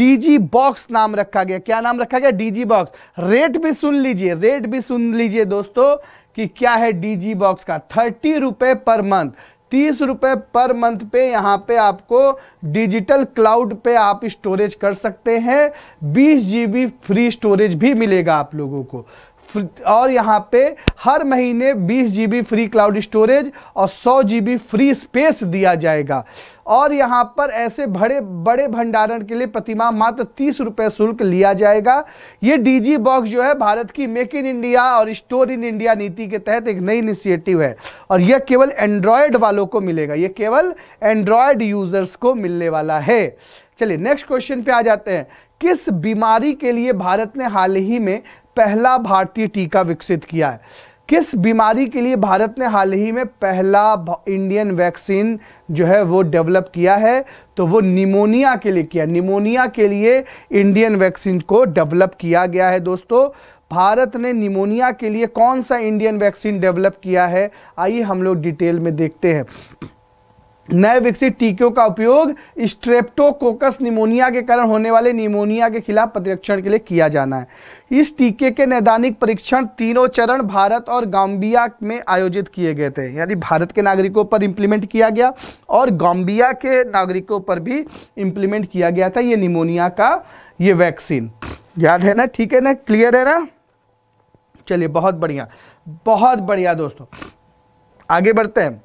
डीजी बॉक्स नाम रखा गया क्या नाम रखा गया डीजी बॉक्स रेट भी सुन लीजिए रेट भी सुन लीजिए दोस्तों कि क्या है डीजी बॉक्स का थर्टी रुपए पर मंथ तीस रुपए पर मंथ पे यहाँ पे आपको डिजिटल क्लाउड पे आप स्टोरेज कर सकते हैं बीस जी फ्री स्टोरेज भी मिलेगा आप लोगों को और यहाँ पे हर महीने 20 जी फ्री क्लाउड स्टोरेज और 100 जी फ्री स्पेस दिया जाएगा और यहाँ पर ऐसे बड़े बड़े भंडारण के लिए प्रतिमा मात्र तीस रुपये शुल्क लिया जाएगा ये डीजी बॉक्स जो है भारत की मेक इन इंडिया और स्टोर इन इंडिया नीति के तहत एक नई इनिशिएटिव है और यह केवल एंड्रॉयड वालों को मिलेगा ये केवल एंड्रॉयड यूज़र्स को मिलने वाला है चलिए नेक्स्ट क्वेश्चन पे आ जाते हैं किस बीमारी के लिए भारत ने हाल ही में पहला भारतीय टीका विकसित किया है किस बीमारी के लिए भारत ने हाल ही में पहला इंडियन वैक्सीन जो है वो डेवलप किया है तो वो निमोनिया के लिए किया निमोनिया के लिए इंडियन वैक्सीन को डेवलप किया गया है दोस्तों भारत ने निमोनिया के लिए कौन सा इंडियन वैक्सीन डेवलप किया है आइए हम लोग डिटेल में देखते हैं नए विकसित टीकों का उपयोग स्ट्रेप्टोकोकस निमोनिया के कारण होने वाले निमोनिया के खिलाफ प्रतिरक्षण के लिए किया जाना है इस टीके के नैदानिक परीक्षण तीनों चरण भारत और गाम्बिया में आयोजित किए गए थे यानी भारत के नागरिकों पर इम्प्लीमेंट किया गया और गाम्बिया के नागरिकों पर भी इम्प्लीमेंट किया गया था ये निमोनिया का ये वैक्सीन याद है ना ठीक है ना क्लियर है ना चलिए बहुत बढ़िया बहुत बढ़िया दोस्तों आगे बढ़ते हैं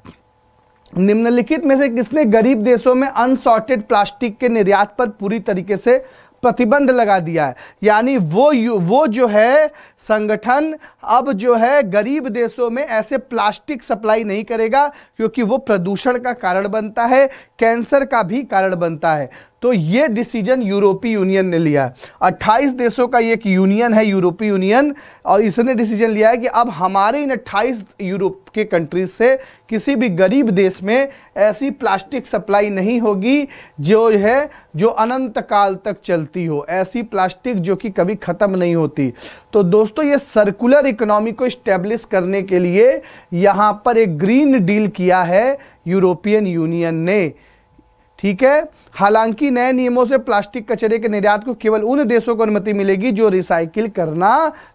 निम्नलिखित में से किसने गरीब देशों में अनसॉर्टेड प्लास्टिक के निर्यात पर पूरी तरीके से प्रतिबंध लगा दिया है यानी वो वो जो है संगठन अब जो है गरीब देशों में ऐसे प्लास्टिक सप्लाई नहीं करेगा क्योंकि वो प्रदूषण का कारण बनता है कैंसर का भी कारण बनता है तो ये डिसीजन यूरोपीय यूनियन ने लिया है अट्ठाईस देशों का एक यूनियन है यूरोपीय यूनियन और इसने डिसीजन लिया है कि अब हमारे इन अट्ठाईस यूरोप के कंट्रीज से किसी भी गरीब देश में ऐसी प्लास्टिक सप्लाई नहीं होगी जो है जो अनंत काल तक चलती हो ऐसी प्लास्टिक जो कि कभी ख़त्म नहीं होती तो दोस्तों ये सर्कुलर इकोनॉमी को इस्टेब्लिश करने के लिए यहाँ पर एक ग्रीन डील किया है यूरोपियन यूनियन ने ठीक है हालांकि नए नियमों से प्लास्टिक कचरे के निर्यात को केवल उन देशों को अनुमति मिलेगी जो रिसाइकिल करना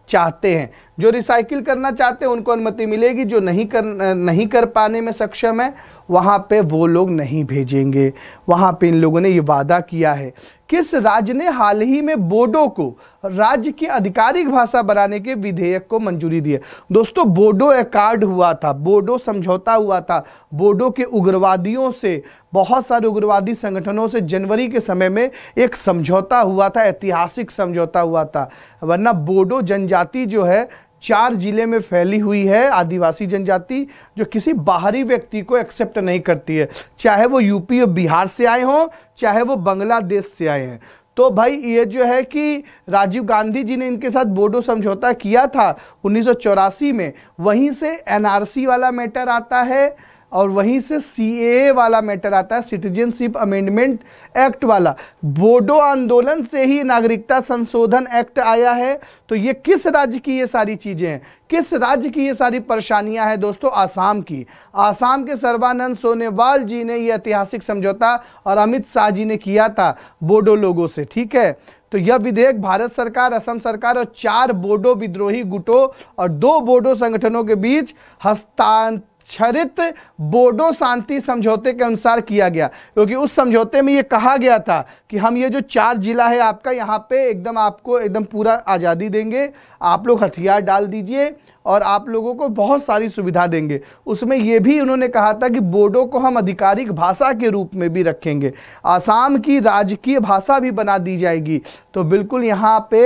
चाहते हैं जो रिसाइकिल करना चाहते हैं उनको अनुमति मिलेगी जो नहीं कर नहीं कर पाने में सक्षम है वहाँ पे वो लोग नहीं भेजेंगे वहाँ पे इन लोगों ने ये वादा किया है किस राज्य ने हाल ही में बोडो को राज्य की आधिकारिक भाषा बनाने के विधेयक को मंजूरी दी है दोस्तों बोडो एकार्ड हुआ था बोडो समझौता हुआ था बोडो के उग्रवादियों से बहुत सारे उग्रवादी संगठनों से जनवरी के समय में एक समझौता हुआ था ऐतिहासिक समझौता हुआ था वरना बोडो जनजाति जो है चार जिले में फैली हुई है आदिवासी जनजाति जो किसी बाहरी व्यक्ति को एक्सेप्ट नहीं करती है चाहे वो यूपी और बिहार से आए हों चाहे वो बांग्लादेश से आए हैं तो भाई ये जो है कि राजीव गांधी जी ने इनके साथ बोडो समझौता किया था उन्नीस में वहीं से एनआरसी वाला मैटर आता है और वहीं से सी वाला मैटर आता है सिटीजनशिप अमेंडमेंट एक्ट वाला बोडो आंदोलन से ही नागरिकता संशोधन एक्ट आया है तो ये किस राज्य की ये सारी चीज़ें हैं किस राज्य की ये सारी परेशानियां हैं दोस्तों आसाम की आसाम के सर्वानंद सोनेवाल जी ने ये ऐतिहासिक समझौता और अमित शाह जी ने किया था बोडो लोगों से ठीक है तो यह विधेयक भारत सरकार असम सरकार और चार बोडो विद्रोही गुटों और दो बोडो संगठनों के बीच हस्तांतर हस्ताक्षरित बोडो शांति समझौते के अनुसार किया गया क्योंकि उस समझौते में ये कहा गया था कि हम ये जो चार जिला है आपका यहाँ पे एकदम आपको एकदम पूरा आज़ादी देंगे आप लोग हथियार डाल दीजिए और आप लोगों को बहुत सारी सुविधा देंगे उसमें ये भी उन्होंने कहा था कि बोडो को हम आधिकारिक भाषा के रूप में भी रखेंगे आसाम की राजकीय भाषा भी बना दी जाएगी तो बिल्कुल यहाँ पे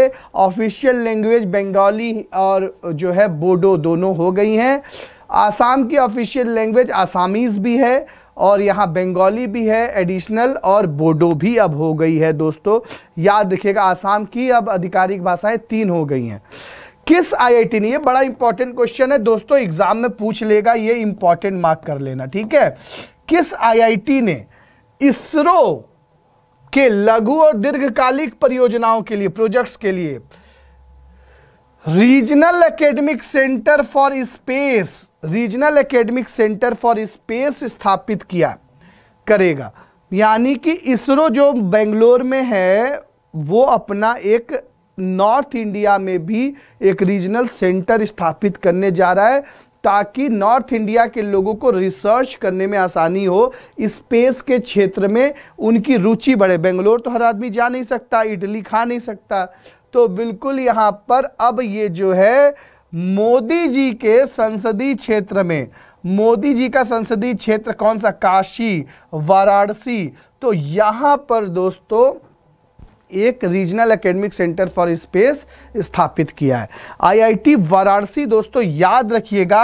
ऑफिशियल लैंग्वेज बंगाली और जो है बोडो दोनों हो गई हैं आसाम की ऑफिशियल लैंग्वेज आसामीज़ भी है और यहाँ बंगाली भी है एडिशनल और बोडो भी अब हो गई है दोस्तों याद रखिएगा आसाम की अब आधिकारिक भाषाएं तीन हो गई हैं किस आईआईटी ने ये बड़ा इंपॉर्टेंट क्वेश्चन है दोस्तों एग्जाम में पूछ लेगा ये इंपॉर्टेंट मार्क कर लेना ठीक है किस आईआईटी ने इसरो के लघु और दीर्घकालिक परियोजनाओं के लिए प्रोजेक्ट्स के लिए regional academic centre for space regional academic centre for space स्थापित किया करेगा यानी कि इसरो जो बेंगलोर में है वो अपना एक नॉर्थ इंडिया में भी एक रीजनल सेंटर स्थापित करने जा रहा है ताकि नॉर्थ इंडिया के लोगों को रिसर्च करने में आसानी हो स्पेस के क्षेत्र में उनकी रुचि बढ़े बेंगलोर तो हर आदमी जा नहीं सकता इडली खा नहीं सकता तो बिल्कुल यहाँ पर अब ये जो है मोदी जी के संसदीय क्षेत्र में मोदी जी का संसदीय क्षेत्र कौन सा काशी वाराणसी तो यहाँ पर दोस्तों एक regional academic centre for space स्थापित किया है आईआईटी वाराणसी दोस्तों याद रखिएगा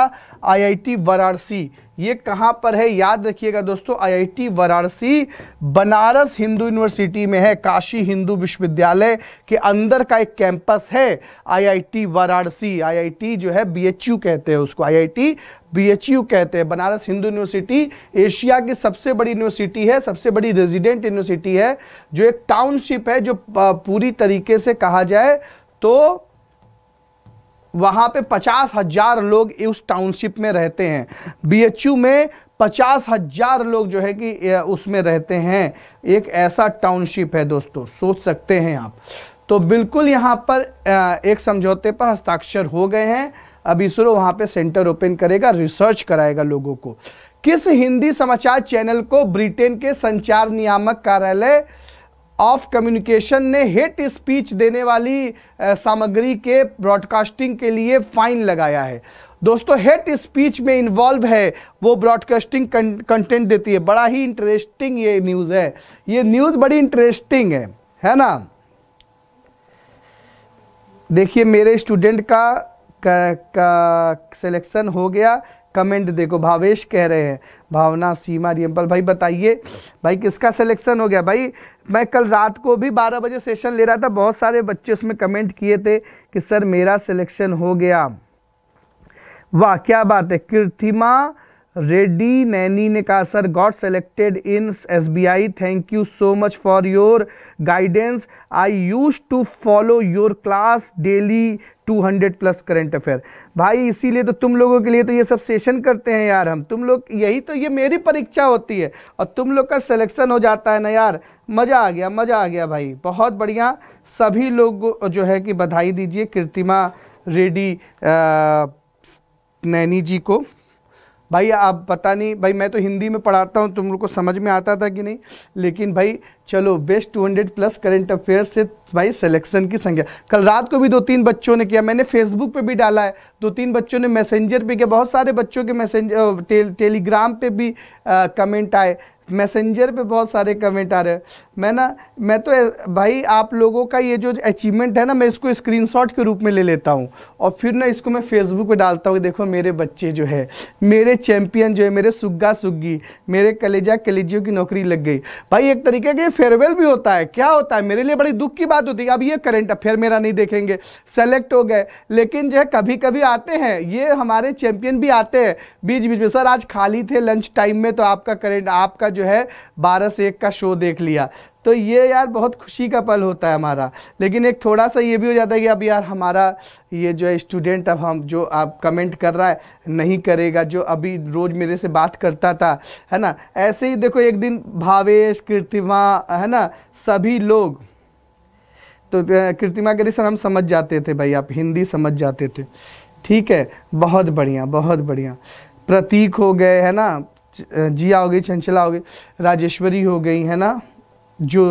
आईआईटी वाराणसी ये कहाँ पर है याद रखिएगा दोस्तों आईआईटी वाराणसी बनारस हिंदू यूनिवर्सिटी में है काशी हिंदू विश्वविद्यालय के अंदर का एक कैंपस है आईआईटी वाराणसी आईआईटी जो है बीएचयू कहते हैं उसको आईआईटी बीएचयू कहते हैं बनारस हिंदू यूनिवर्सिटी एशिया की सबसे बड़ी यूनिवर्सिटी है सबसे बड़ी रेजिडेंट यूनिवर्सिटी है जो एक टाउनशिप है जो पूरी तरीके से कहा जाए तो वहाँ पे पचास हज़ार लोग उस टाउनशिप में रहते हैं बीएचयू में पचास हज़ार लोग जो है कि उसमें रहते हैं एक ऐसा टाउनशिप है दोस्तों सोच सकते हैं आप तो बिल्कुल यहाँ पर एक समझौते पर हस्ताक्षर हो गए हैं अब इसरो वहाँ पे सेंटर ओपन करेगा रिसर्च कराएगा लोगों को किस हिंदी समाचार चैनल को ब्रिटेन के संचार नियामक कार्यालय ऑफ कम्युनिकेशन ने हेट स्पीच देने वाली सामग्री के ब्रॉडकास्टिंग के लिए फाइन लगाया है दोस्तों हेट स्पीच में इन्वॉल्व है वो ब्रॉडकास्टिंग कंटेंट देती है बड़ा ही इंटरेस्टिंग ये न्यूज़ है ये न्यूज़ बड़ी इंटरेस्टिंग है है ना देखिए मेरे स्टूडेंट का का, सिलेक्शन हो गया कमेंट देखो भावेश कह रहे हैं भावना सीमा रियम्पल भाई बताइए भाई किसका सिलेक्शन हो गया भाई मैं कल रात को भी 12 बजे सेशन ले रहा था बहुत सारे बच्चे उसमें कमेंट किए थे कि सर मेरा सिलेक्शन हो गया वाह क्या बात है कृतिमा रेडी नैनी ने कहा sir got selected in SBI thank you so much for your guidance I use to follow your class daily 200 plus current affair भाई इसीलिए तो तुम लोगों के लिए तो ये सब सेशन करते हैं यार हम तुम लोग यही तो ये मेरी परीक्षा होती है और तुम लोग का सिलेक्शन हो जाता है ना यार मज़ा आ गया मज़ा आ गया भाई बहुत बढ़िया सभी लोग जो है कि बधाई दीजिए कीर्तिमा रेड्डी नैनी जी को भाई आप पता नहीं भाई मैं तो हिंदी में पढ़ाता हूँ तुम लोग को समझ में आता था कि नहीं लेकिन भाई चलो best two hundred plus current affairs से भाई सिलेक्शन की संख्या कल रात को भी दो तीन बच्चों ने किया मैंने फेसबुक पे भी डाला है दो तीन बच्चों ने मैसेंजर पे किया बहुत सारे बच्चों के मैसेंजर टे, टेलीग्राम पे भी आ, कमेंट आए मैसेंजर पे बहुत सारे कमेंट आ रहे हैं मैं ना मैं तो भाई आप लोगों का ये जो अचीवमेंट है ना मैं इसको स्क्रीनशॉट के रूप में ले लेता हूँ और फिर ना इसको मैं फेसबुक पे डालता हूँ देखो मेरे बच्चे जो है मेरे चैम्पियन जो है मेरे सुग्गा सुग्गी मेरे कलेजा कलेजियों की नौकरी लग गई भाई एक तरीके का फेयरवेल भी होता है क्या होता है मेरे लिए बड़ी दुख की बात होती है अब ये करेंट अफेयर मेरा नहीं देखेंगे सेलेक्ट हो गए लेकिन जो है कभी कभी आते हैं ये हमारे चैम्पियन भी आते हैं बीच बीच में सर आज खाली थे लंच टाइम में तो आपका करेंट आपका जो है बारह से एक का शो देख लिया तो ये यार बहुत खुशी का पल होता है हमारा लेकिन एक थोड़ा सा ये भी हो जाता है कि अब यार हमारा ये जो है स्टूडेंट अब हम जो आप कमेंट कर रहा है नहीं करेगा जो अभी रोज़ मेरे से बात करता था है ना ऐसे ही देखो एक दिन भावेश कृतिमा है ना सभी लोग तो कृतिमा के सर हम समझ जाते थे भाई आप हिंदी समझ जाते थे ठीक है बहुत बढ़िया बहुत बढ़िया प्रतीक हो गए है ना जिया हो गई चंचला हो गई राजेश्वरी हो गई है ना जो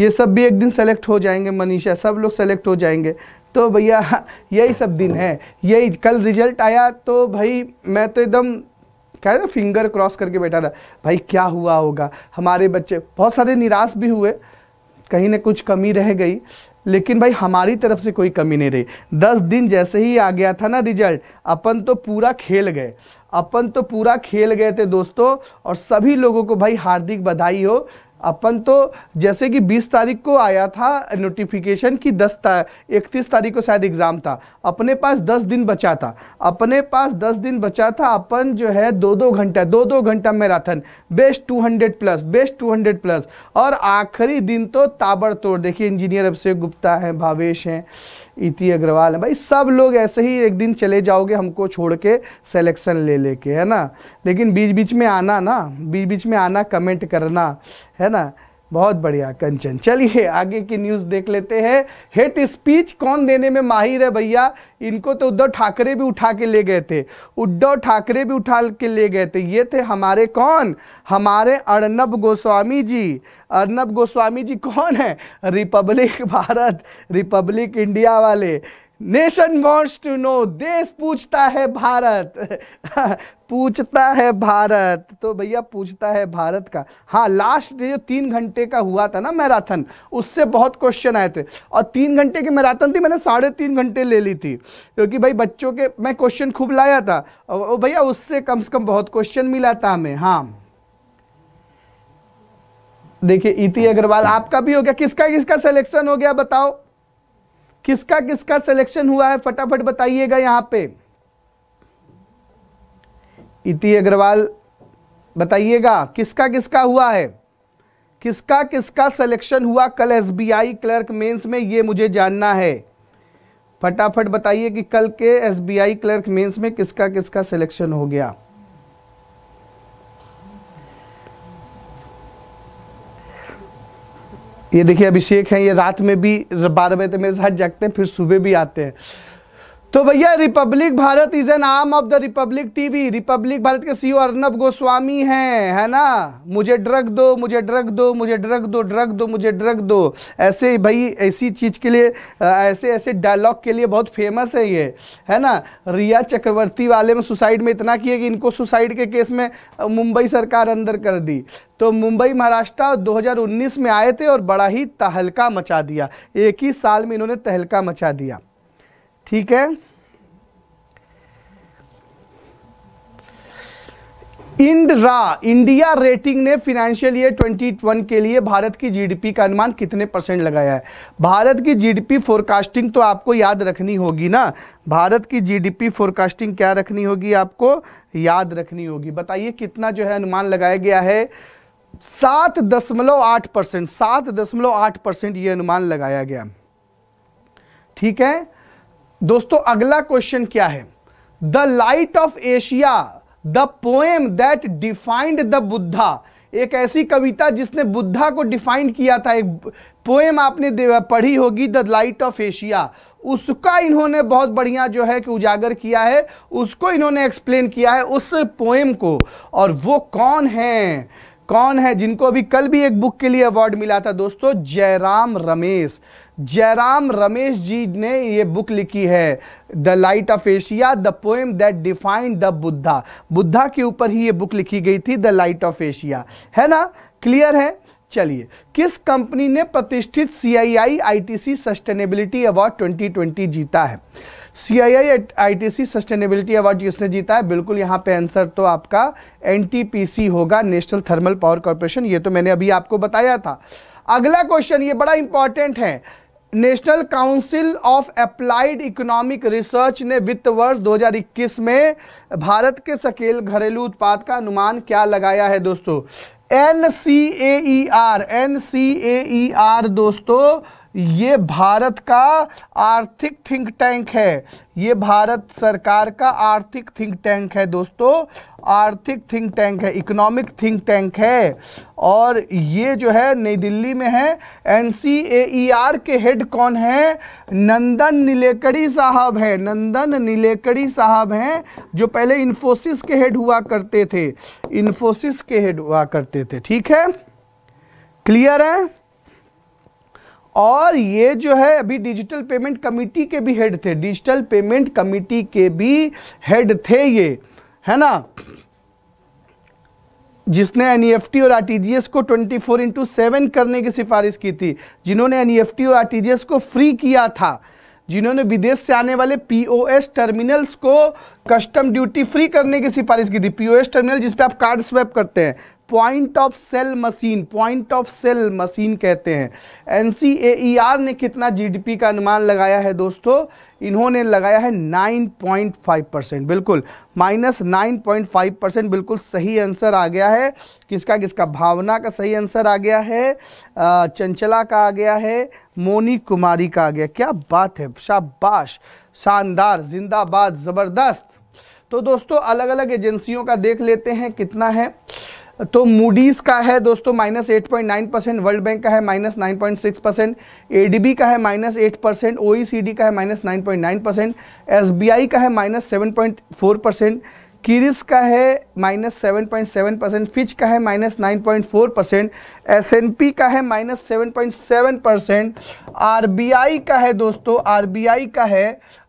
ये सब भी एक दिन सेलेक्ट हो जाएंगे मनीषा सब लोग सेलेक्ट हो जाएंगे तो भैया यही सब दिन है यही कल रिजल्ट आया तो भाई मैं तो एकदम कह रहे फिंगर क्रॉस करके बैठा था भाई क्या हुआ होगा हमारे बच्चे बहुत सारे निराश भी हुए कहीं ना कुछ कमी रह गई लेकिन भाई हमारी तरफ से कोई कमी नहीं रही दस दिन जैसे ही आ गया था ना रिजल्ट अपन तो पूरा खेल गए अपन तो पूरा खेल गए थे दोस्तों और सभी लोगों को भाई हार्दिक बधाई हो अपन तो जैसे कि 20 तारीख को आया था नोटिफिकेशन की 10 तारीख इकतीस तारीख को शायद एग्ज़ाम था अपने पास 10 दिन बचा था अपने पास 10 दिन बचा था अपन जो है दो दो घंटा दो दो घंटा marathon best 200 plus best 200 plus और आखिरी दिन तो ताबड़तोड़ देखिए इंजीनियर अभिषेक गुप्ता हैं भावेश हैं इति अग्रवाल है भाई सब लोग ऐसे ही एक दिन चले जाओगे हमको छोड़ के सेलेक्शन ले लेके है ना लेकिन बीच बीच में आना ना बीच बीच में आना कमेंट करना है ना बहुत बढ़िया कंचन चलिए आगे की न्यूज देख लेते हैं हेट स्पीच कौन देने में माहिर है भैया इनको तो उद्धव ठाकरे भी उठा के ले गए थे उद्धव ठाकरे भी उठा के ले गए थे ये थे हमारे कौन हमारे अर्नब गोस्वामी जी अर्नब गोस्वामी जी कौन है रिपब्लिक भारत रिपब्लिक इंडिया वाले नेशन वॉन्ट्स टू नो देश पूछता है भारत [LAUGHS] पूछता है भारत तो भैया पूछता है भारत का हाँ लास्ट जो तीन घंटे का हुआ था ना मैराथन उससे बहुत क्वेश्चन आए थे और तीन घंटे की मैराथन थी मैंने साढ़े तीन घंटे ले ली थी क्योंकि तो भाई बच्चों के मैं क्वेश्चन खूब लाया था और भैया उससे कम से कम बहुत क्वेश्चन मिला था हमें हाँ देखिए इति e अग्रवाल आपका भी हो गया किसका किसका सिलेक्शन हो गया बताओ किसका किसका सिलेक्शन हुआ है फटाफट बताइएगा यहाँ पे इति अग्रवाल बताइएगा किसका किसका हुआ है किसका किसका सिलेक्शन हुआ कल एसबीआई क्लर्क मेंस में ये मुझे जानना है फटाफट बताइए कि कल के एसबीआई क्लर्क मेंस में किसका किसका सिलेक्शन हो गया ये देखिए अभिषेक हैं ये रात में भी बारह बजे तक मेरे साथ जागते हैं फिर सुबह भी आते हैं तो भैया Republic Bharat is an arm of the Republic TV Republic Bharat के सीईओ अर्नब गोस्वामी हैं है ना मुझे ड्रग दो मुझे ड्रग दो मुझे ड्रग दो ड्रग दो मुझे ड्रग दो ऐसे भाई ऐसी चीज़ के लिए ऐसे ऐसे डायलॉग के लिए बहुत फेमस है ये है ना रिया चक्रवर्ती वाले में सुसाइड में इतना किया कि इनको सुसाइड के केस में मुंबई सरकार अंदर कर दी तो मुंबई महाराष्ट्र 2019 में आए थे और बड़ा ही तहलका मचा दिया एक ही साल में इन्होंने तहलका मचा दिया ठीक है इंडरा इंडिया रेटिंग ने फिनेंशियल ईयर 21 के लिए भारत की जीडीपी का अनुमान कितने परसेंट लगाया है भारत की जीडीपी फोरकास्टिंग तो आपको याद रखनी होगी ना भारत की जीडीपी फोरकास्टिंग क्या रखनी होगी आपको याद रखनी होगी बताइए कितना जो है अनुमान लगाया गया है सात दशमलव आठ परसेंट सात दशमलव आठ परसेंट यह अनुमान लगाया गया ठीक है दोस्तों अगला क्वेश्चन क्या है the Light of Asia the poem that defined the Buddha एक ऐसी कविता जिसने बुद्धा को डिफाइंड किया था एक पोएम आपने पढ़ी होगी द लाइट ऑफ एशिया उसका इन्होंने बहुत बढ़िया जो है कि उजागर किया है उसको इन्होंने एक्सप्लेन किया है उस पोएम को और वो कौन है कौन है जिनको अभी कल भी एक बुक के लिए अवार्ड मिला था दोस्तों जयराम रमेश जयराम रमेश जी ने ये बुक लिखी है the Light of Asia the poem that defined the Buddha Buddha के ऊपर ही ये बुक लिखी गई थी द लाइट ऑफ एशिया है ना क्लियर है चलिए किस कंपनी ने प्रतिष्ठित C I I I T C sustainability award twenty twenty जीता है C I I I T C sustainability award जिसने जीता है बिल्कुल यहाँ पे आंसर तो आपका एन टी पी सी होगा नेशनल थर्मल पावर कॉरपोरेशन ये तो मैंने अभी आपको बताया था अगला क्वेश्चन ये बड़ा इंपॉर्टेंट है National Council of Applied Economic Research ने वित्त वर्ष 2021 में भारत के सकेल घरेलू उत्पाद का अनुमान क्या लगाया है दोस्तों N C A R N C A R दोस्तों ये भारत का आर्थिक थिंक टैंक है ये भारत सरकार का आर्थिक थिंक टैंक है दोस्तों आर्थिक थिंक टैंक है इकोनॉमिक थिंक टैंक है और ये जो है नई दिल्ली में है एन e के हेड कौन है नंदन नीलेकड़ी साहब हैं नंदन नीलेकड़ी साहब हैं जो पहले इन्फोसिस के हेड हुआ करते थे इन्फोसिस के हेड हुआ करते थे ठीक है क्लियर है और ये जो है अभी डिजिटल पेमेंट कमिटी के भी हेड थे डिजिटल पेमेंट कमिटी के भी हेड थे ये है ना जिसने एन e और आर को 24 फोर इंटू सेवन करने की सिफारिश की थी जिन्होंने एन e और आरटीजीएस को फ्री किया था जिन्होंने विदेश से आने वाले पीओएस टर्मिनल्स को कस्टम ड्यूटी फ्री करने की सिफारिश की थी पीओएस टर्मिनल जिस पे आप कार्ड स्वैप करते हैं point of sale machine point of sale machine कहते हैं एन e ने कितना जीडीपी का अनुमान लगाया है दोस्तों इन्होंने लगाया है 9.5 परसेंट बिल्कुल माइनस 9.5 परसेंट बिल्कुल सही आंसर आ गया है किसका किसका भावना का सही आंसर आ गया है चंचला का आ गया है मोनी कुमारी का आ गया क्या बात है शाबाश शानदार जिंदाबाद ज़बरदस्त तो दोस्तों अलग अलग एजेंसियों का देख लेते हैं कितना है तो मूडीज़ का है दोस्तों minus eight point nine percent World Bank का है minus nine point six percent A का है माइनस एट परसेंट ओ का है minus nine point nine percent S का है minus seven point four percent Crisil का है minus seven point seven percent Fitch का है minus nine point four percent S and P का है minus seven point seven percent R B I का है दोस्तों आर बी आई का है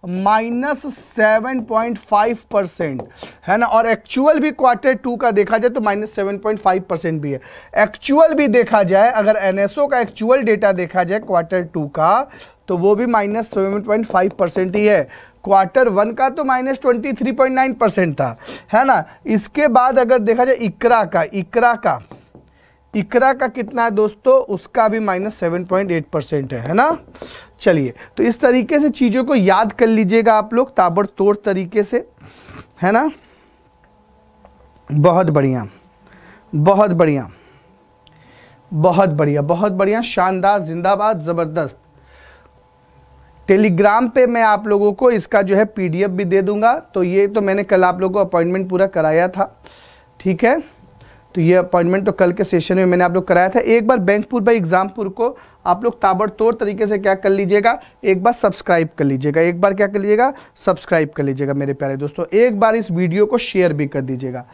minus seven point five percent है ना और एक्चुअल भी क्वार्टर टू का देखा जाए तो minus seven point five percent भी है एक्चुअल भी देखा जाए अगर एन एस ओ का एक्चुअल डेटा देखा जाए क्वार्टर टू का तो वो भी minus seven point five percent ही है क्वार्टर वन का तो minus twenty three point nine percent था है ना इसके बाद अगर देखा जाए इकरा का इकरा का इकरा का कितना है दोस्तों उसका भी minus seven point eight percent है है ना चलिए तो इस तरीके से चीज़ों को याद कर लीजिएगा आप लोग ताबड़तोड़ तरीके से है ना बहुत बढ़िया बहुत बढ़िया बहुत बढ़िया बहुत बढ़िया शानदार जिंदाबाद ज़बरदस्त टेलीग्राम पे मैं आप लोगों को इसका जो है पीडीएफ भी दे दूंगा तो ये तो मैंने कल आप लोगों को अपॉइंटमेंट पूरा कराया था ठीक है तो ये अपॉइंटमेंट तो कल के सेशन में मैंने आप लोग कराया था एक बार बैंकपुर बाई एग्जामपुर को आप लोग ताबड़तोड़ तरीके से क्या कर लीजिएगा एक बार सब्सक्राइब कर लीजिएगा एक बार क्या कर लीजिएगा सब्सक्राइब कर लीजिएगा मेरे प्यारे दोस्तों एक बार इस वीडियो को शेयर भी कर दीजिएगा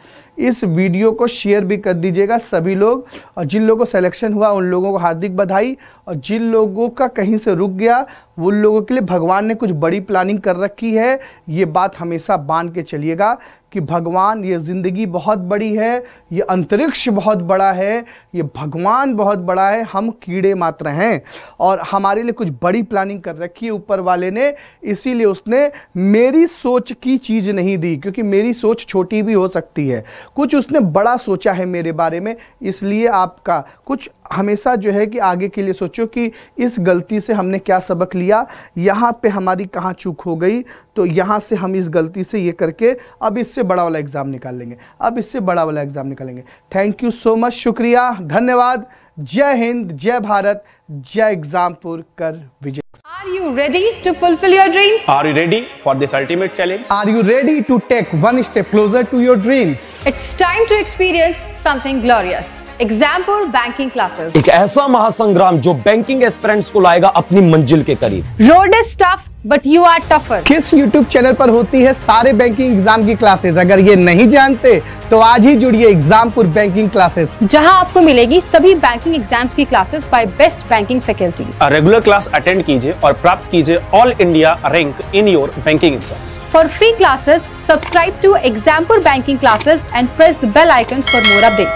इस वीडियो को शेयर भी कर दीजिएगा सभी लोग और जिन लोगों को सिलेक्शन हुआ उन लोगों को हार्दिक बधाई और जिन लोगों का कहीं से रुक गया उन लोगों के लिए भगवान ने कुछ बड़ी प्लानिंग कर रखी है ये बात हमेशा बांध के चलिएगा कि भगवान ये ज़िंदगी बहुत बड़ी है ये अंतरिक्ष बहुत बड़ा है ये भगवान बहुत बड़ा है हम कीड़े मात्र हैं और हमारे लिए कुछ बड़ी प्लानिंग कर रखी है ऊपर वाले ने इसीलिए उसने मेरी सोच की चीज़ नहीं दी क्योंकि मेरी सोच छोटी भी हो सकती है कुछ उसने बड़ा सोचा है मेरे बारे में इसलिए आपका कुछ हमेशा जो है कि आगे के लिए सोचो कि इस गलती से हमने क्या सबक लिया यहाँ पे हमारी कहाँ चूक हो गई तो यहाँ से हम इस गलती से ये करके अब इससे बड़ा वाला एग्ज़ाम निकाल लेंगे अब इससे बड़ा वाला एग्ज़ाम निकालेंगे थैंक यू सो मच शुक्रिया धन्यवाद जय हिंद जय भारत जय एग्ज़ामपुर कर विजय Are you ready to fulfill your dreams? Are you ready for this ultimate challenge? Are you ready to take one step closer to your dreams? It's time to experience something glorious. Example banking classes. एक ऐसा महासंग्राम जो banking aspirants को लाएगा अपनी मंजिल के करीब road staff but you are tougher किस यूट्यूब चैनल पर होती है सारे बैंकिंग एग्जाम की क्लासेस अगर ये नहीं जानते तो आज ही जुड़िए एग्जामपुर बैंकिंग क्लासेस जहां आपको मिलेगी सभी बैंकिंग एग्जाम्स की classes by best banking faculty regular class attend कीजिए और प्राप्त कीजिए all India rank in your banking exam for free classes subscribe to Exampur banking classes and press bell icon for more update